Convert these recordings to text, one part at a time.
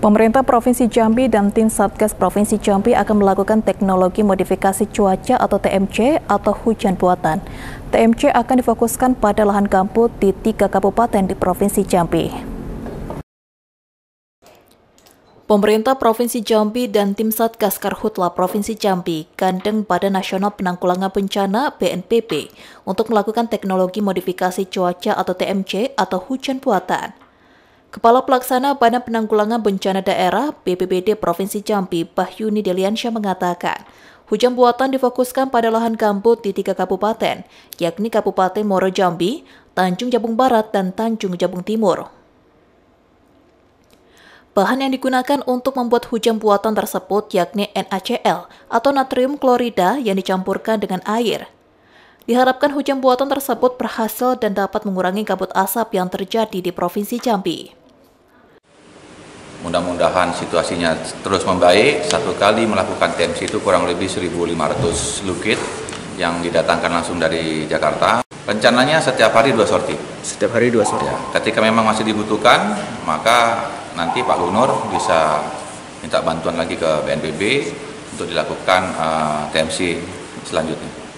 Pemerintah Provinsi Jambi dan tim Satgas Provinsi Jambi akan melakukan teknologi modifikasi cuaca atau TMC atau hujan buatan. TMC akan difokuskan pada lahan gambut di tiga kabupaten di Provinsi Jambi. Pemerintah Provinsi Jambi dan tim Satgas Karhutla Provinsi Jambi gandeng pada Nasional Penanggulangan Bencana BNPB untuk melakukan teknologi modifikasi cuaca atau TMC atau hujan buatan. Kepala Pelaksana Badan Penanggulangan Bencana Daerah BPBD Provinsi Jambi, Bahyuni Deliansyah mengatakan, hujan buatan difokuskan pada lahan gambut di tiga kabupaten, yakni Kabupaten Moro Jambi, Tanjung Jabung Barat, dan Tanjung Jabung Timur. Bahan yang digunakan untuk membuat hujan buatan tersebut yakni NaCl atau natrium klorida yang dicampurkan dengan air. Diharapkan hujan buatan tersebut berhasil dan dapat mengurangi kabut asap yang terjadi di Provinsi Jambi. Mudah-mudahan situasinya terus membaik. Satu kali melakukan TMC itu kurang lebih 1.500 lukit yang didatangkan langsung dari Jakarta. Rencananya setiap hari dua sorti. Setiap hari dua sorti. Ya, ketika memang masih dibutuhkan, maka nanti Pak Gubernur bisa minta bantuan lagi ke BNPB untuk dilakukan uh, eh, TMC selanjutnya.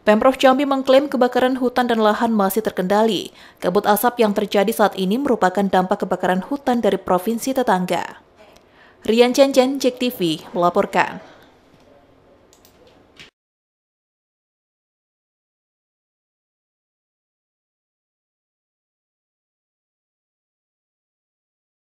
Pemprov Jambi mengklaim kebakaran hutan dan lahan masih terkendali. Kabut asap yang terjadi saat ini merupakan dampak kebakaran hutan dari provinsi tetangga. Rian Cenjen, Jek TV, melaporkan.